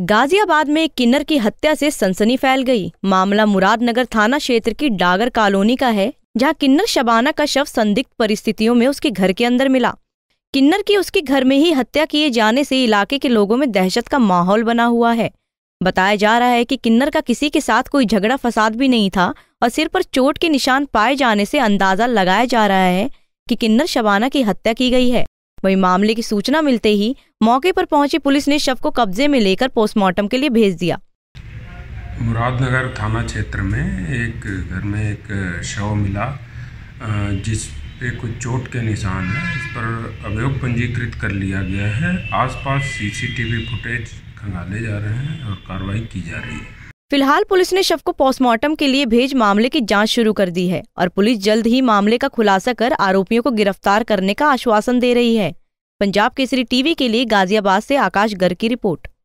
गाजियाबाद में एक किन्नर की हत्या से सनसनी फैल गई मामला मुरादनगर थाना क्षेत्र की डागर कॉलोनी का है जहां किन्नर शबाना का शव संदिग्ध परिस्थितियों में उसके घर के अंदर मिला किन्नर की उसके घर में ही हत्या किए जाने से इलाके के लोगों में दहशत का माहौल बना हुआ है बताया जा रहा है कि किन्नर का किसी के साथ कोई झगड़ा फसाद भी नहीं था और सिर पर चोट के निशान पाए जाने से अंदाजा लगाया जा रहा है कि किन्नर शबाना की हत्या की गई है वहीं मामले की सूचना मिलते ही मौके पर पहुंची पुलिस ने शव को कब्जे में लेकर पोस्टमार्टम के लिए भेज दिया मुरादनगर थाना क्षेत्र में एक घर में एक शव मिला जिस पे कुछ चोट के निशान है इस पर अभियोग पंजीकृत कर लिया गया है आसपास सीसीटीवी फुटेज खंगाले जा रहे हैं और कार्रवाई की जा रही है फिलहाल पुलिस ने शव को पोस्टमार्टम के लिए भेज मामले की जांच शुरू कर दी है और पुलिस जल्द ही मामले का खुलासा कर आरोपियों को गिरफ्तार करने का आश्वासन दे रही है पंजाब केसरी टीवी के लिए गाजियाबाद से आकाश गर्ग की रिपोर्ट